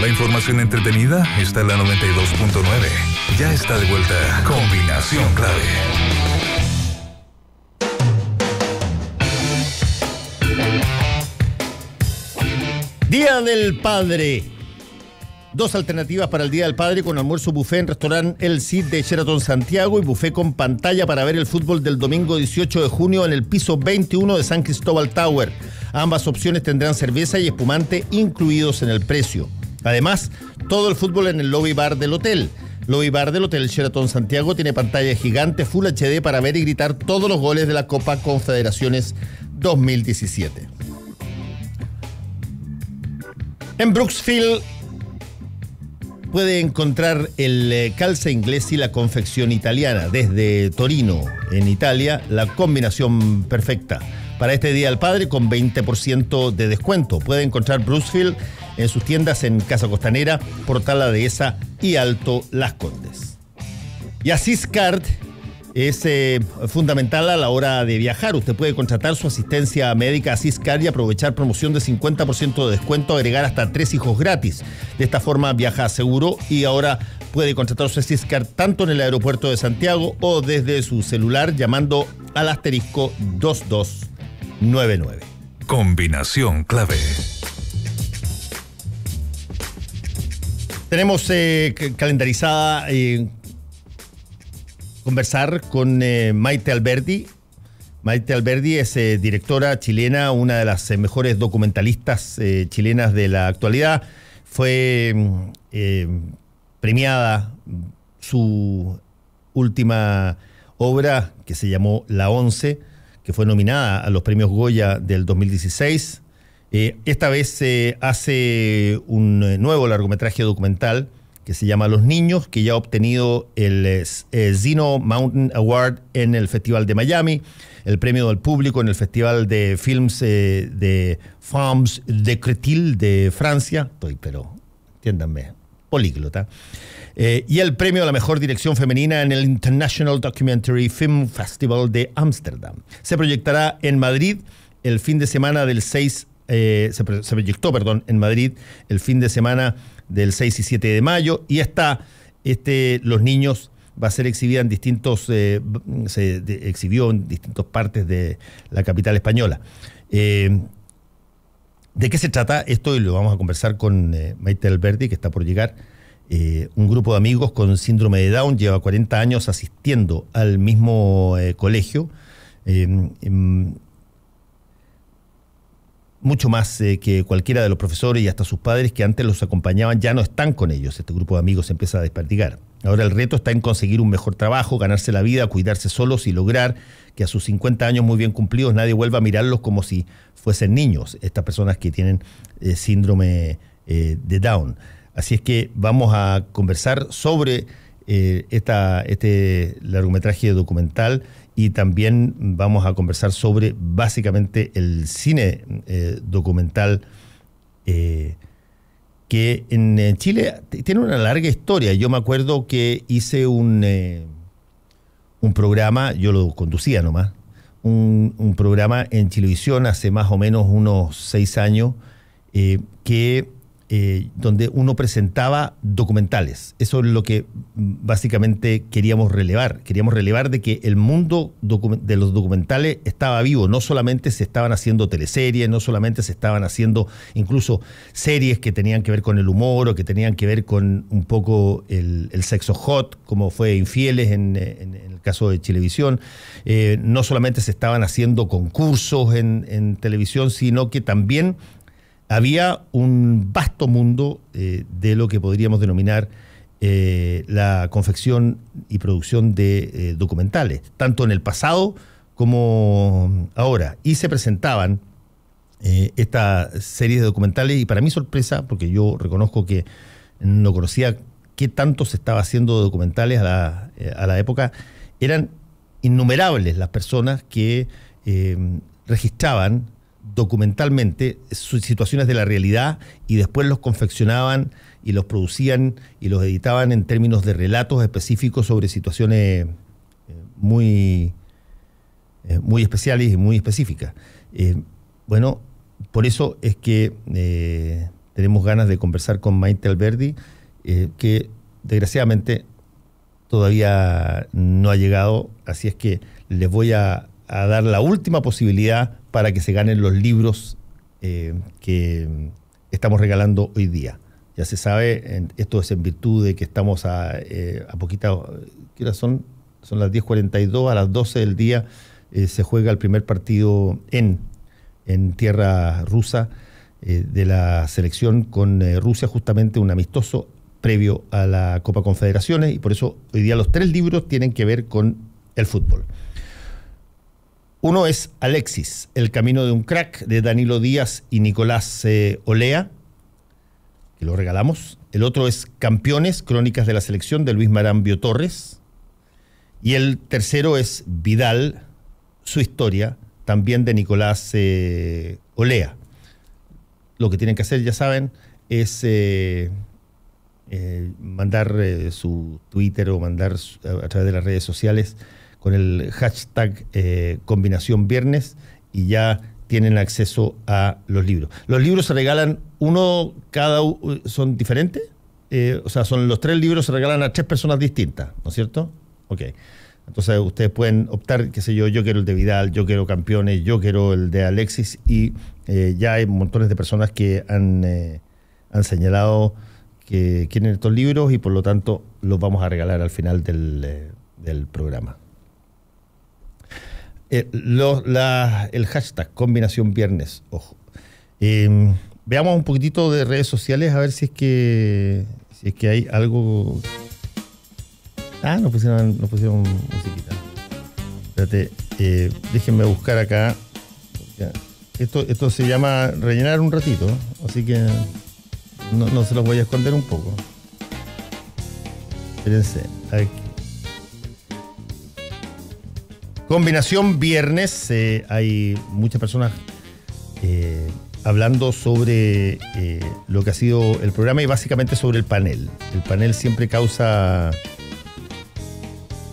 La información entretenida está en la 92.9. Ya está de vuelta Combinación Clave. Día del Padre. Dos alternativas para el Día del Padre con almuerzo buffet en restaurante El Cid de Sheraton Santiago y buffet con pantalla para ver el fútbol del domingo 18 de junio en el piso 21 de San Cristóbal Tower. Ambas opciones tendrán cerveza y espumante incluidos en el precio. Además, todo el fútbol en el lobby bar del hotel. Lobby Bar del Hotel Sheraton Santiago tiene pantalla gigante Full HD para ver y gritar todos los goles de la Copa Confederaciones 2017. En Brooksfield puede encontrar el eh, calza inglés y la confección italiana. Desde Torino, en Italia, la combinación perfecta. Para este Día del Padre con 20% de descuento. Puede encontrar Brooksfield en sus tiendas en Casa Costanera, Portal de Dehesa y Alto Las Condes. Y Asiscard es eh, fundamental a la hora de viajar. Usted puede contratar su asistencia médica a y aprovechar promoción de 50% de descuento, agregar hasta tres hijos gratis. De esta forma viaja seguro y ahora puede contratar su Asiscard tanto en el aeropuerto de Santiago o desde su celular llamando al asterisco 2299. Combinación clave. Tenemos eh, calendarizada eh, conversar con eh, Maite Alberdi. Maite Alberdi es directora chilena, una de las mejores documentalistas chilenas de la actualidad. Fue mm, premiada su última obra que se llamó La Once, que fue nominada a los premios Goya del 2016 eh, esta vez se hace un eh, nuevo largometraje documental que se llama Los Niños, que ya ha obtenido el eh, Zino Mountain Award en el Festival de Miami, el Premio del Público en el Festival de Films de Femmes de Cretil de Francia. Estoy, pero entiéndanme, políglota. y el premio a la mejor dirección femenina en el International Documentary Film Festival de Ámsterdam. Se proyectará en Madrid el fin de semana del 6 eh, se, proyectó perdón, en Madrid el fin de semana del 6 y 7 de mayo y está este, Los Niños va a ser exhibida en distintos, eh, se exhibió en distintas partes de la capital española. Eh, ¿De qué se trata esto? Y lo vamos a conversar con Maite Alberti, que está por llegar. un grupo de amigos con síndrome de Down lleva 40 años asistiendo al mismo colegio mucho más eh, que cualquiera de los profesores y hasta sus padres que antes los acompañaban ya no están con ellos. Este grupo de amigos empieza a desperdicar. Ahora el reto está en conseguir un mejor trabajo, ganarse la vida, cuidarse solos y lograr que a sus 50 años muy bien cumplidos nadie vuelva a mirarlos como si fuesen niños, estas personas que tienen eh, síndrome eh, de Down. Así es que vamos a conversar sobre este largometraje documental y también vamos a conversar sobre básicamente el cine eh, documental eh, que en eh, Chile tiene una larga historia. Yo me acuerdo que hice un, un programa, yo lo conducía nomás, un, un, programa en Chilevisión hace más o menos unos seis años que eh, donde uno presentaba documentales. Eso es lo que mm, básicamente queríamos relevar. Queríamos relevar de que el mundo de los documentales estaba vivo. No solamente se estaban haciendo teleseries, no solamente se estaban haciendo incluso series que tenían que ver con el humor o que tenían que ver con un poco el, sexo hot, como fue Infieles en, el caso de Chilevisión. Eh, no solamente se estaban haciendo concursos en televisión, sino que también había un vasto mundo eh, de lo que podríamos denominar eh, la confección y producción de eh, documentales, tanto en el pasado como ahora. Y se presentaban esta serie de documentales y para mi sorpresa, porque yo reconozco que no conocía qué tanto se estaba haciendo de documentales a a la época, eran innumerables las personas que registraban documentalmente sus situaciones de la realidad y después los confeccionaban y los producían y los editaban en términos de relatos específicos sobre situaciones eh, muy, eh, muy especiales y muy específicas. Eh, bueno, por eso es que tenemos ganas de conversar con Maite Alberdi, que desgraciadamente todavía no ha llegado, así es que les voy a, a dar la última posibilidad para que se ganen los libros eh, que estamos regalando hoy día. Ya se sabe, esto es en virtud de que estamos a, eh, poquita, hora son? Son las 10.42, a las 12 del día eh, se juega el primer partido en, en tierra rusa de la selección con Rusia, justamente un amistoso previo a la Copa Confederaciones y por eso hoy día los tres libros tienen que ver con el fútbol. Uno es Alexis, El camino de un crack de Danilo Díaz y Nicolás eh, Olea, que lo regalamos. El otro es Campeones, Crónicas de la Selección de Luis Marambio Torres. Y el tercero es Vidal, su historia, también de Nicolás eh, Olea. Lo que tienen que hacer, ya saben, es eh, mandar su Twitter o mandar a través de las redes sociales con el hashtag eh, combinación viernes y ya tienen acceso a los libros. ¿Los libros se regalan uno cada uno? son diferentes? Eh, o sea, son los tres libros se regalan a tres personas distintas, ¿no es cierto? Ok. Entonces ustedes pueden optar, qué sé yo, yo quiero el de Vidal, yo quiero Campeones, yo quiero el de Alexis y eh, ya hay montones de personas que han, señalado que quieren estos libros y por lo tanto los vamos a regalar al final del programa. Eh, el hashtag combinación viernes, ojo. Em, veamos un poquitito de redes sociales a ver si es que, si es que hay algo. Ah, no pusieron, no pusieron musiquita. Espérate, eh, déjenme buscar acá. Esto, esto se llama rellenar un ratito, así que no, no se los voy a esconder un poco. Espérense, aquí Combinación viernes, eh, hay muchas personas eh, hablando sobre eh, lo que ha sido el programa y básicamente sobre el panel. El panel siempre causa...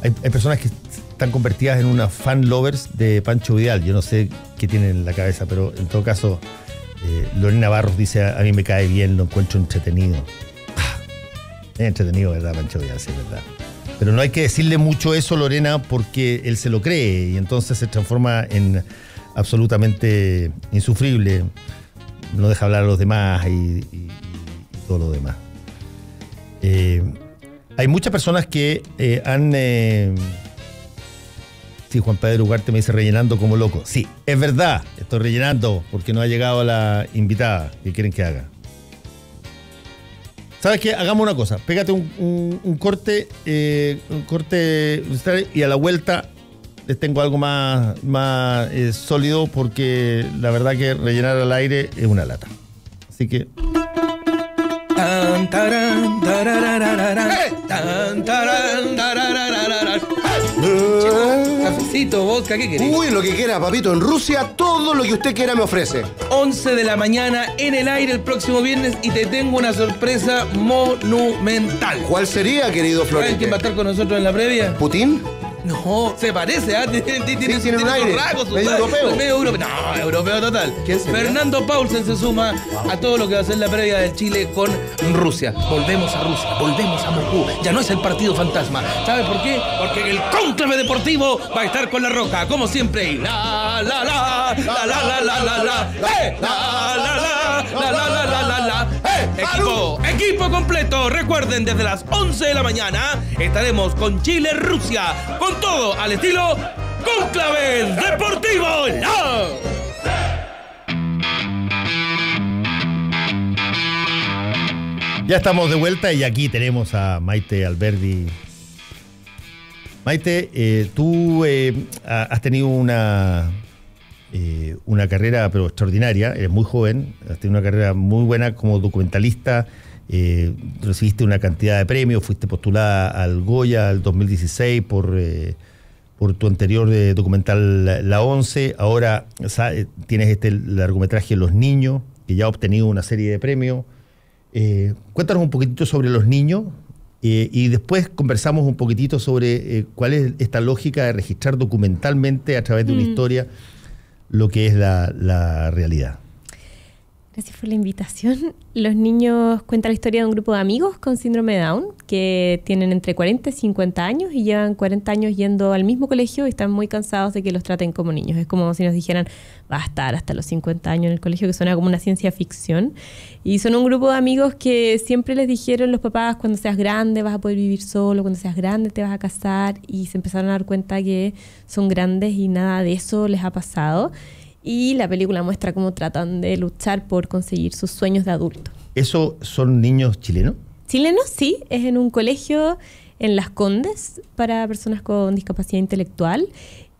Hay, personas que están convertidas en unas fan lovers de Pancho Vidal. Yo no sé qué tienen en la cabeza, pero en todo caso, Lorena Barros dice, a mí me cae bien, lo encuentro entretenido. Ah, es entretenido, ¿verdad, Pancho Vidal? Sí, ¿verdad? Pero no hay que decirle mucho eso, Lorena, porque él se lo cree y entonces se transforma en absolutamente insufrible. No deja hablar a los demás y, todo lo demás. Eh, hay muchas personas que eh, han... Eh, sí, Juan Pedro Ugarte me dice rellenando como loco. Sí, es verdad, estoy rellenando porque no ha llegado la invitada que quieren que haga. ¿Sabes qué? Hagamos una cosa. Pégate un, un, corte, eh, un corte y a la vuelta les tengo algo más, más eh, sólido porque la verdad que rellenar al aire es una lata. Así que vodka, ¿qué querés? Uy, lo que quiera, papito. En Rusia todo lo que usted quiera me ofrece. 11 de la mañana en el aire el próximo viernes y te tengo una sorpresa monumental. ¿Cuál sería, querido Florian? quién va a estar con nosotros en la previa? ¿Putin? No, se parece, tiene, un europeo. No, europeo total. Fernando Paulsen se suma a todo lo que va a ser la previa del Chile con Rusia. Volvemos a Rusia, volvemos a Moscú. Ya no es el partido fantasma. ¿Sabes por qué? Porque el cónclave deportivo va a estar con la roca, como siempre. la la la la la la la la la Equipo, equipo completo. Recuerden, desde las 11 de la mañana estaremos con Chile, Rusia, con todo al estilo Conclave Deportivo. Ya estamos de vuelta y aquí tenemos a Maite Alberdi. Maite, eh, tú eh, has tenido una eh, una carrera pero extraordinaria, eres muy joven, has tenido una carrera muy buena como documentalista, eh, recibiste una cantidad de premios, fuiste postulada al Goya al 2016 por, eh, por tu anterior documental La 11, ahora tienes este largometraje Los Niños, que ya ha obtenido una serie de premios. cuéntanos un poquitito sobre los niños, y después conversamos un poquitito sobre cuál es esta lógica de registrar documentalmente a través de una mm. historia lo que es la, realidad. Gracias por la invitación. Los niños cuentan la historia de un grupo de amigos con síndrome de Down que tienen entre 40 y 50 años y llevan 40 años yendo al mismo colegio y están muy cansados de que los traten como niños. Es como si nos dijeran, va a estar hasta los 50 años en el colegio, que suena como una ciencia ficción. Y son un grupo de amigos que siempre les dijeron los papás, cuando seas grande vas a poder vivir solo, cuando seas grande te vas a casar, y se empezaron a dar cuenta que son grandes y nada de eso les ha pasado. Y la película muestra cómo tratan de luchar por conseguir sus sueños de adulto. ¿Eso son niños chilenos? Chileno sí, es en un colegio en Las Condes para personas con discapacidad intelectual.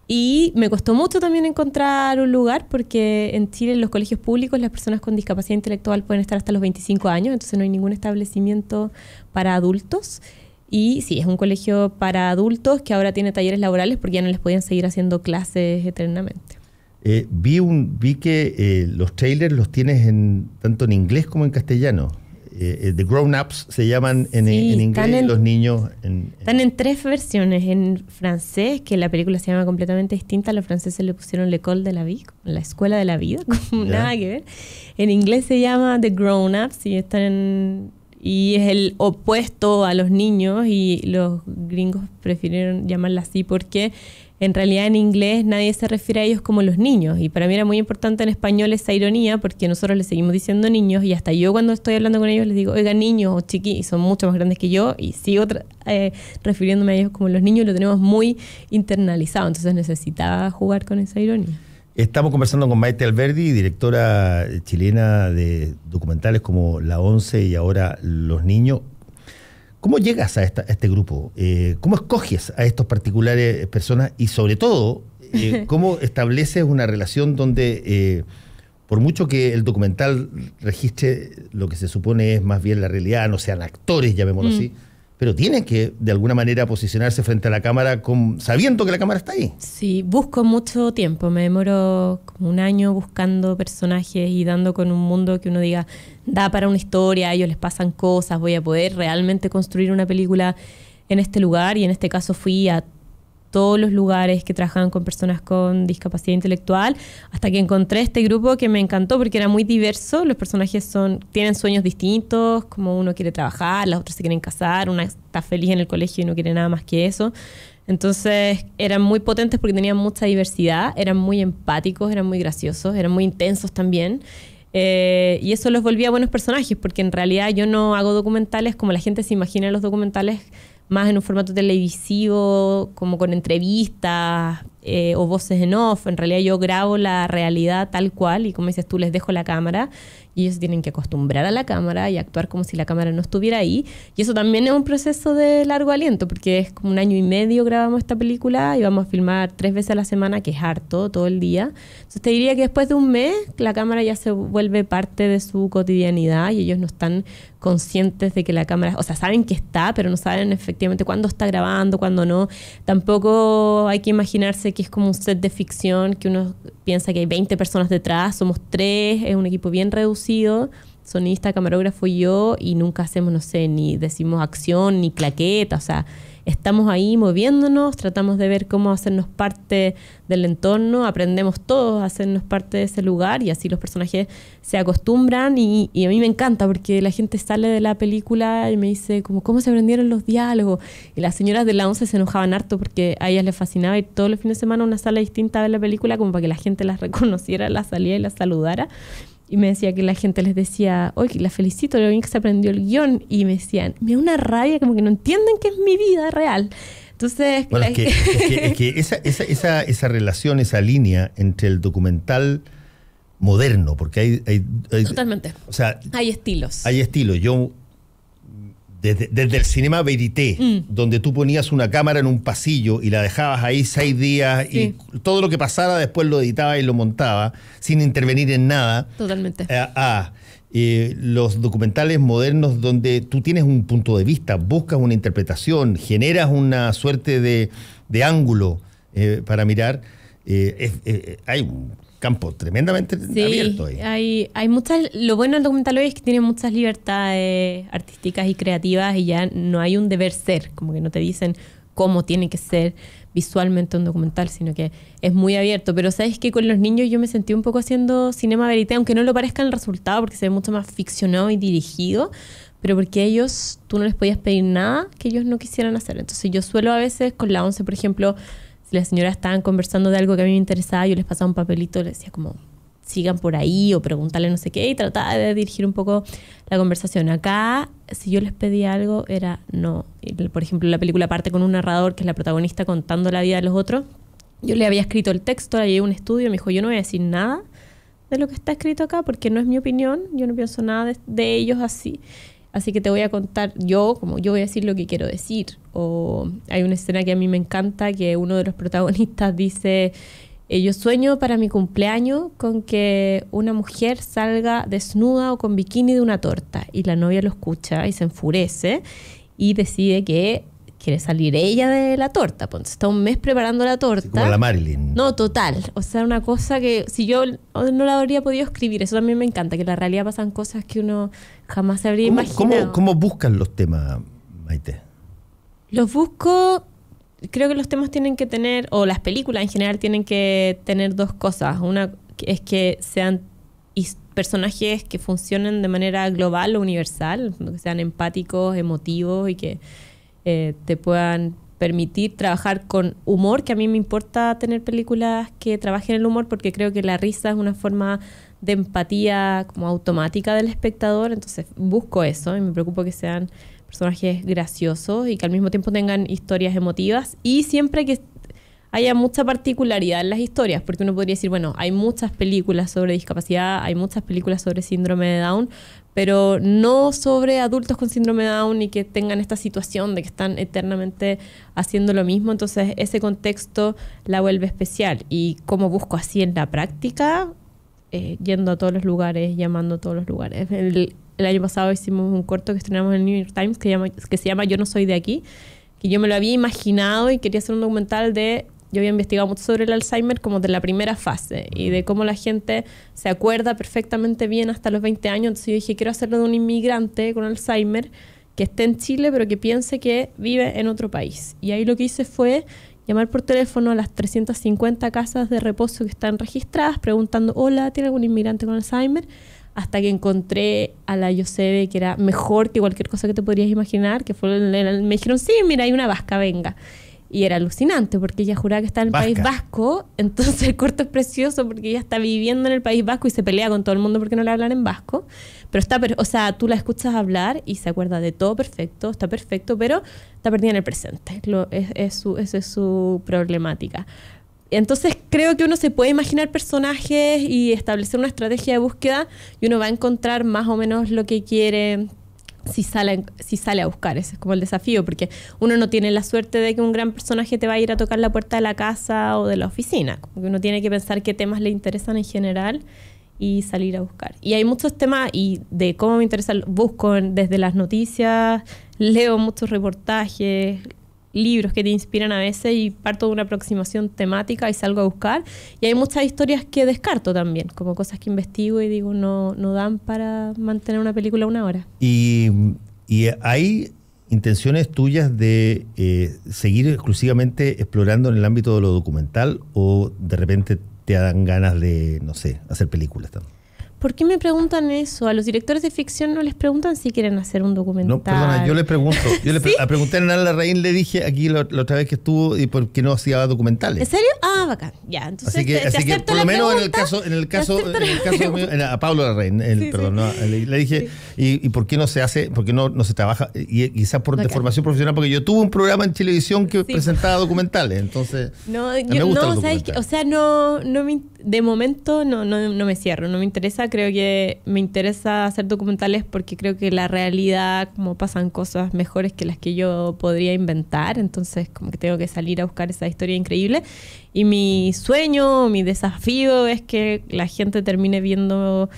Y me costó mucho también encontrar un lugar porque en Chile en los colegios públicos las personas con discapacidad intelectual pueden estar hasta los 25 años, entonces no hay ningún establecimiento para adultos. Y sí, es un colegio para adultos que ahora tiene talleres laborales porque ya no les podían seguir haciendo clases eternamente. Eh, vi, un, vi que eh, los trailers los tienes en, tanto en inglés como en castellano. Eh, The grown-ups se llaman en, inglés los niños. están en tres versiones. En francés, que la película se llama completamente distinta, los franceses le pusieron Col de la Vie, la escuela de la vida, como nada que ver. En inglés se llama The Grown-ups y están y es el opuesto a los niños y los gringos prefirieron llamarla así porque en realidad en inglés nadie se refiere a ellos como los niños. Y para mí era muy importante en español esa ironía porque nosotros les seguimos diciendo niños y hasta yo cuando estoy hablando con ellos les digo, oiga, niños o chiquis y son mucho más grandes que yo y sigo eh, refiriéndome a ellos como los niños y lo tenemos muy internalizado. Entonces necesitaba jugar con esa ironía. Estamos conversando con Maite Alberdi, directora chilena de documentales como La Once y ahora Los Niños. ¿Cómo llegas a, este grupo? Eh, ¿Cómo escoges a estos particulares eh, personas? Y sobre todo, eh, ¿cómo estableces una relación donde, eh, por mucho que el documental registre lo que se supone es más bien la realidad, no sean actores, llamémoslo mm. así, pero tiene que de alguna manera posicionarse frente a la cámara sabiendo que la cámara está ahí. Sí, busco mucho tiempo, me demoro como un año buscando personajes y dando con un mundo que uno diga, da para una historia, a ellos les pasan cosas, voy a poder realmente construir una película en este lugar y en este caso fui a todos los lugares que trabajaban con personas con discapacidad intelectual, hasta que encontré este grupo que me encantó porque era muy diverso, los personajes son, tienen sueños distintos, como uno quiere trabajar, las otras se quieren casar, una está feliz en el colegio y no quiere nada más que eso. Entonces eran muy potentes porque tenían mucha diversidad, eran muy empáticos, eran muy graciosos, eran muy intensos también. Eh, y eso los volvía buenos personajes, porque en realidad yo no hago documentales como la gente se imagina los documentales más en un formato televisivo, como con entrevistas eh, o voces en off. En realidad yo grabo la realidad tal cual y como dices tú, les dejo la cámara y ellos tienen que acostumbrar a la cámara y actuar como si la cámara no estuviera ahí. Y eso también es un proceso de largo aliento, porque es como un año y medio grabamos esta película y vamos a filmar tres veces a la semana, que es harto, todo el día. Entonces te diría que después de un mes la cámara ya se vuelve parte de su cotidianidad y ellos no están conscientes de que la cámara, o sea, saben que está, pero no saben efectivamente cuándo está grabando, cuándo no. Tampoco hay que imaginarse que es como un set de ficción, que uno piensa que hay 20 personas detrás, somos tres, es un equipo bien reducido sonista, camarógrafo y yo, y nunca hacemos, no sé, ni decimos acción, ni claqueta, o sea, estamos ahí moviéndonos, tratamos de ver cómo hacernos parte del entorno, aprendemos todos a hacernos parte de ese lugar y así los personajes se acostumbran y, y, a mí me encanta porque la gente sale de la película y me dice como cómo se aprendieron los diálogos y las señoras de la once se enojaban harto porque a ellas les fascinaba ir todos los fines de semana a una sala distinta a ver la película como para que la gente las reconociera, las salía y las saludara y me decía que la gente les decía, oye, la felicito, lo bien que se aprendió el guión. Y me decían, me da una rabia, como que no entienden que es mi vida real. Entonces, es, que, es que, esa, relación, esa línea entre el documental moderno, porque hay... Totalmente. O sea, hay estilos. Hay estilos. Yo desde, desde, el cinema Verité, mm. donde tú ponías una cámara en un pasillo y la dejabas ahí seis días y todo lo que pasara después lo editaba y lo montaba sin intervenir en nada. Totalmente. Eh, A ah, ah, eh, los documentales modernos donde tú tienes un punto de vista, buscas una interpretación, generas una suerte de, ángulo eh, para mirar. hay campo tremendamente abierto ahí. Hay, hay muchas, lo bueno del documental hoy es que tiene muchas libertades artísticas y creativas y ya no hay un deber ser, como que no te dicen cómo tiene que ser visualmente un documental, sino que es muy abierto. Pero sabes que con los niños yo me sentí un poco haciendo cinema verité, aunque no lo parezca el resultado, porque se ve mucho más ficcionado y dirigido, pero porque ellos, tú no les podías pedir nada que ellos no quisieran hacer. Entonces yo suelo a veces con la 11, por ejemplo, si las señoras estaban conversando de algo que a mí me interesaba, yo les pasaba un papelito, les decía como sigan por ahí o preguntarle no sé qué y trataba de dirigir un poco la conversación. Acá, si yo les pedía algo, era no. Por ejemplo, la película parte con un narrador que es la protagonista contando la vida de los otros. Yo le había escrito el texto, le llevé un estudio, me dijo, yo no voy a decir nada de lo que está escrito acá porque no es mi opinión, yo no pienso nada de ellos así. Así que te voy a contar yo, como yo voy a decir lo que quiero decir. O hay una escena que a mí me encanta que uno de los protagonistas dice, eh, yo sueño para mi cumpleaños con que una mujer salga desnuda o con bikini de una torta. Y la novia lo escucha y se enfurece y decide que quiere salir ella de la torta. Pues, está un mes preparando la torta. como la Marilyn. No, total. O sea, una cosa que si yo no la habría podido escribir, eso también me encanta, que en la realidad pasan cosas que uno jamás se habría imaginado. ¿cómo, ¿Cómo buscan los temas, Maite? Los busco creo que los temas tienen que tener, o las películas en general tienen que tener dos cosas. Una es que sean personajes que funcionen de manera global o universal, que sean empáticos, emotivos y que eh, te puedan permitir trabajar con humor, que a mí me importa tener películas que trabajen el humor porque creo que la risa es una forma de empatía como automática del espectador, entonces busco eso y me preocupo que sean personajes graciosos y que al mismo tiempo tengan historias emotivas y siempre que haya mucha particularidad en las historias, porque uno podría decir, bueno, hay muchas películas sobre discapacidad, hay muchas películas sobre síndrome de Down, pero no sobre adultos con síndrome de Down y que tengan esta situación de que están eternamente haciendo lo mismo. Entonces ese contexto la vuelve especial. Y cómo busco así en la práctica, eh, yendo a todos los lugares, llamando a todos los lugares. El, año pasado hicimos un corto que estrenamos en el New York Times que, que se llama Yo no soy de aquí, que yo me lo había imaginado y quería hacer un documental de yo había investigado mucho sobre el Alzheimer como de la primera fase y de cómo la gente se acuerda perfectamente bien hasta los 20 años. Entonces yo dije, quiero hacerlo de un inmigrante con Alzheimer que esté en Chile pero que piense que vive en otro país. Y ahí lo que hice fue llamar por teléfono a las 350 casas de reposo que están registradas preguntando, hola, ¿tiene algún inmigrante con Alzheimer? Hasta que encontré a la Yosebe, que era mejor que cualquier cosa que te podrías imaginar, que fue, me dijeron, sí, mira, hay una vasca, venga. Y era alucinante porque ella juraba que estaba en el País Vasco, entonces el corto es precioso porque ella está viviendo en el País Vasco y se pelea con todo el mundo porque no le hablan en vasco. Pero está, o sea, tú la escuchas hablar y se acuerda de todo perfecto, está perfecto, pero está perdida en el presente. Lo, es, su, esa es su problemática. Entonces creo que uno se puede imaginar personajes y establecer una estrategia de búsqueda y uno va a encontrar más o menos lo que quiere si sale, si sale a buscar. Ese es como el desafío, porque uno no tiene la suerte de que un gran personaje te va a ir a tocar la puerta de la casa o de la oficina. Como uno tiene que pensar qué temas le interesan en general y salir a buscar. Y hay muchos temas y de cómo me interesa, busco desde las noticias, leo muchos reportajes, libros que te inspiran a veces y parto de una aproximación temática y salgo a buscar. Y hay muchas historias que descarto también, como cosas que investigo y digo, no, no dan para mantener una película una hora. Y, hay intenciones tuyas de eh, seguir exclusivamente explorando en el ámbito de lo documental o de repente te dan ganas de, no sé, hacer películas también. ¿Por qué me preguntan eso? A los directores de ficción no les preguntan si quieren hacer un documental. No, perdona, yo les pregunto. Yo le pregunté a Nala Larraín, le dije aquí la, otra vez que estuvo y por qué no hacía documentales. ¿En serio? Ah, bacán. Ya, entonces así que, por lo menos en el caso, en el caso, en el caso mío, a Pablo Larraín, el, perdón, le, dije, y, por qué no se hace, por qué no, no se trabaja? Y quizás por deformación profesional, porque yo tuve un programa en televisión que presentaba documentales, entonces. No, yo, no, ¿sabes que, O sea, no, no me de momento no, no, no me cierro, no me interesa. Creo que me interesa hacer documentales porque creo que la realidad, como pasan cosas mejores que las que yo podría inventar. Entonces, como que tengo que salir a buscar esa historia increíble. Y mi sueño, mi desafío es que la gente termine viendo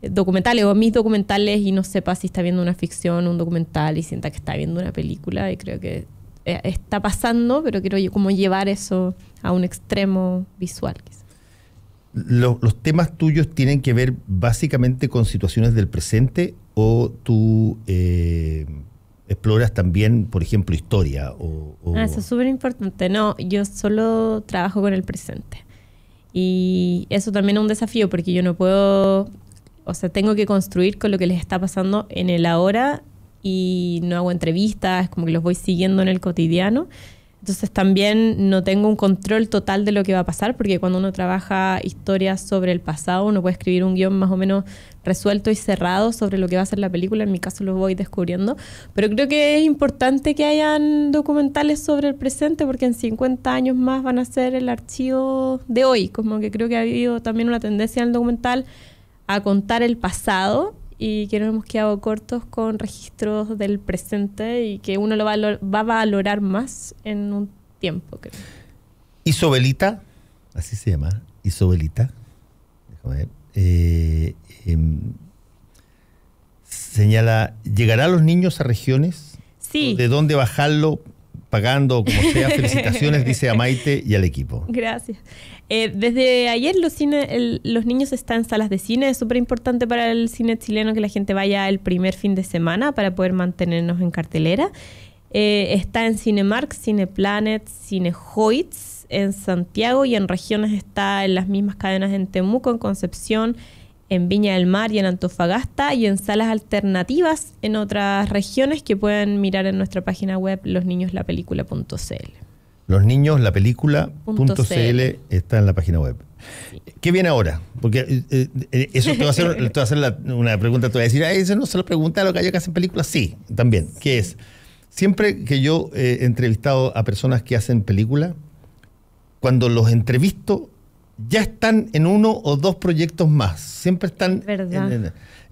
documentales o mis documentales y no sepa si está viendo una ficción, un documental y sienta que está viendo una película y creo que eh, está pasando, pero quiero como llevar eso a un extremo visual quizás los temas tuyos tienen que ver básicamente con situaciones del presente o tú eh, exploras también, por ejemplo, historia? O, Ah, eso es súper importante. No, yo solo trabajo con el presente. Y eso también es un desafío porque yo no puedo, o sea, tengo que construir con lo que les está pasando en el ahora y no hago entrevistas, como que los voy siguiendo en el cotidiano. Entonces también no tengo un control total de lo que va a pasar, porque cuando uno trabaja historias sobre el pasado, uno puede escribir un guión más o menos resuelto y cerrado sobre lo que va a ser la película. En mi caso lo voy descubriendo. Pero creo que es importante que hayan documentales sobre el presente, porque en 50 años más van a ser el archivo de hoy. Como que creo que ha habido también una tendencia en el documental a contar el pasado y que nos hemos quedado cortos con registros del presente y que uno lo va a valorar más en un tiempo, creo. Isobelita, así se llama, Isobelita, eh, em, señala, ¿llegará a los niños a regiones? Sí. ¿De dónde bajarlo pagando como sea. Felicitaciones, dice a Maite y al equipo. Gracias. Eh, desde ayer los, cine, los niños están en salas de cine. Es súper importante para el cine chileno que la gente vaya el primer fin de semana para poder mantenernos en cartelera. Eh, está en Cinemark, Cineplanet, Cinehoids, en Santiago y en regiones está en las mismas cadenas en Temuco, en Concepción, en Viña del Mar y en Antofagasta y en salas alternativas en otras regiones que pueden mirar en nuestra página web losniñoslapelícula.cl. Losniñoslapelícula.cl está en la página web. ¿Qué viene ahora? Porque eh, eh, eh, eso te va a hacer, una pregunta, te voy a decir, ay, ah, eso no se lo pregunta a lo que hay que hacen películas. Sí, también. ¿Qué es? Siempre que yo he entrevistado a personas que hacen películas, cuando los entrevisto ya están en uno o dos proyectos más. Siempre están.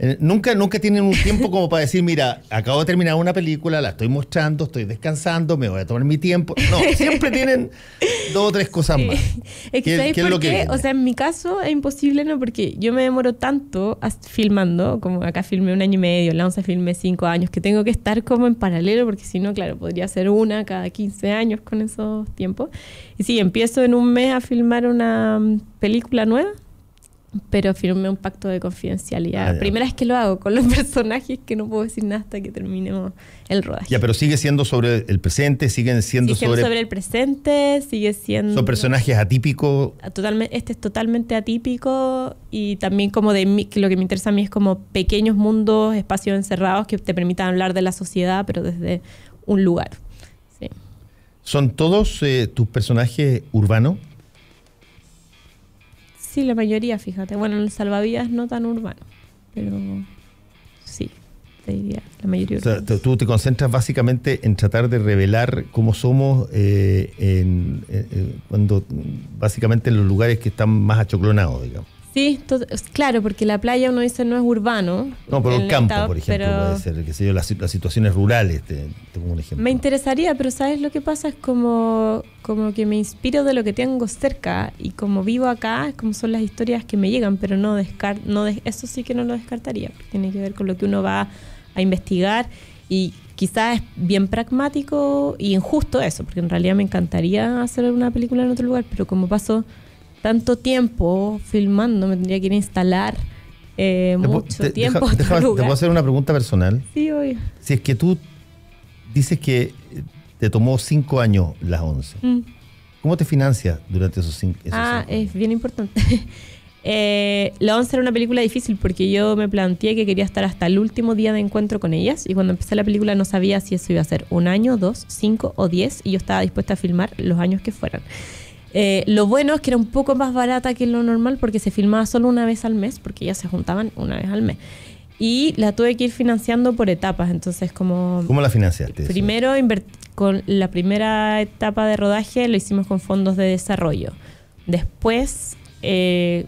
Eh, nunca, nunca tienen un tiempo como para decir, mira, acabo de terminar una película, la estoy mostrando, estoy descansando, me voy a tomar mi tiempo. No, siempre tienen dos o tres cosas más. Es o sea, en mi caso es imposible, ¿no? Porque yo me demoro tanto filmando, como acá filmé un año y medio, la ONCE filmé cinco años, que tengo que estar como en paralelo, porque si no, claro, podría ser una cada 15 años con esos tiempos. Y sí, empiezo en un mes a filmar una mm, película nueva pero firmé un pacto de confidencialidad. Ah, Primera vez que lo hago con los personajes que no puedo decir nada hasta que terminemos el rodaje. Ya, pero sigue siendo sobre el presente, siguen siendo sigue sobre... sobre el presente, sigue siendo... Son personajes atípicos. Ah, totalmente, este es totalmente atípico y también como de mí, lo que me interesa a mí es como pequeños mundos, espacios encerrados que te permitan hablar de la sociedad, pero desde un lugar. ¿Son todos eh, tus personajes urbanos? Sí, la mayoría, fíjate. Bueno, en el salvavidas no tan urbano, pero sí, te diría, la mayoría. tú te concentras básicamente en tratar de revelar cómo somos eh, en, eh, eh, cuando básicamente en los lugares que están más achoclonados, digamos. Sí, claro, porque la playa uno dice no es urbano. No, pero el campo, por ejemplo, las, situaciones rurales, te, pongo un ejemplo. Me interesaría, pero ¿sabes lo que pasa? Es como, como que me inspiro de lo que tengo cerca y como vivo acá, es como son las historias que me llegan, pero no descar no eso sí que no lo descartaría, tiene que ver con lo que uno va a investigar y quizás es bien pragmático y injusto eso, porque en realidad me encantaría hacer una película en otro lugar, pero como paso tanto tiempo filmando, me tendría que ir a instalar eh, mucho tiempo. te puedo hacer una pregunta personal. Sí, obvio. Si es que tú dices que eh, te tomó cinco años las 11, mm. ¿cómo te financia durante esos, ah, cinco, años? Ah, es bien importante. eh, la 11 era una película difícil porque yo me planteé que quería estar hasta el último día de encuentro con ellas y cuando empecé la película no sabía si eso iba a ser un año, dos, cinco o diez y yo estaba dispuesta a filmar los años que fueran. Eh, lo bueno es que era un poco más barata que lo normal porque se filmaba solo una vez al mes, porque ya se juntaban una vez al mes. Y la tuve que ir financiando por etapas, entonces como... ¿Cómo la financiaste? Primero, con la primera etapa de rodaje lo hicimos con fondos de desarrollo. Después, eh,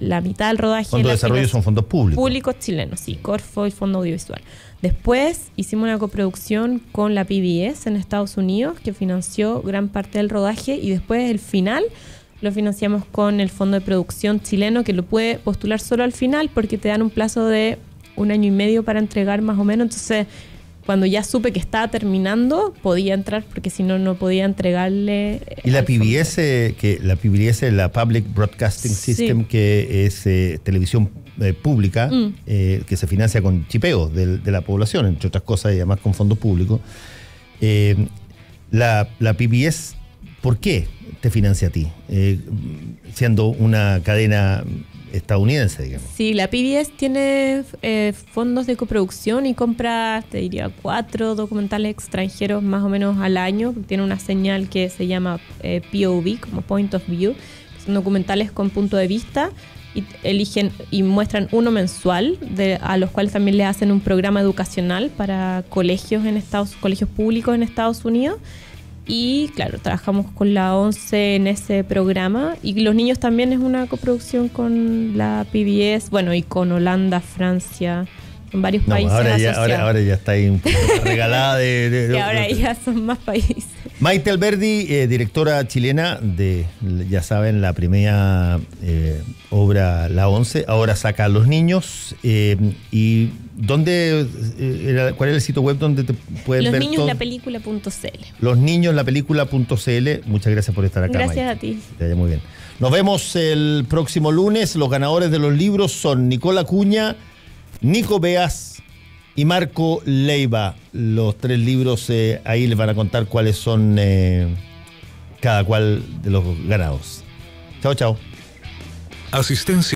la mitad del rodaje... Fondos de desarrollo son fondos públicos. Públicos chilenos, sí, Corfo y Fondo Audiovisual. Después hicimos una coproducción con la PBS en Estados Unidos, que financió gran parte del rodaje, y después el final lo financiamos con el Fondo de Producción chileno, que lo puede postular solo al final, porque te dan un plazo de un año y medio para entregar más o menos. Entonces, cuando ya supe que estaba terminando, podía entrar, porque si no, no podía entregarle. Eh, y la PBS, que la PBS, la Public Broadcasting System, que es eh, televisión eh, pública mm. eh, que se financia con chipeos de, la población, entre otras cosas, y además con fondos públicos. Eh, la, la PBS, ¿por qué te financia a ti? siendo una cadena estadounidense, digamos. Sí, la PBS tiene fondos de coproducción y compra, te diría, cuatro documentales extranjeros más o menos al año. Tiene una señal que se llama POV, como Point of View. Son documentales con punto de vista eligen y muestran uno mensual, de, a los cuales también le hacen un programa educacional para colegios en Estados colegios públicos en Estados Unidos. Y claro, trabajamos con la ONCE en ese programa. Y Los Niños también es una coproducción con la PBS, bueno, y con Holanda, Francia, con varios países. Ahora ya, está ahí regalada ahora ya son más países. Maite Alberdi, eh, directora chilena de, ya saben, la primera eh, obra La Once, ahora saca a los niños. Eh, ¿Y dónde, era, cuál es el sitio web donde te pueden los ver? Losniñoslapelícula.cl. Losniñoslapelícula.cl. Muchas gracias por estar acá. Gracias a ti. muy bien. Nos vemos el próximo lunes. Los ganadores de los libros son Nicola Cuña, Nico Beas y Marco Leiva. Los tres libros eh, ahí les van a contar cuáles son eh, cada cual de los ganados. Chao, chao. Asistencia.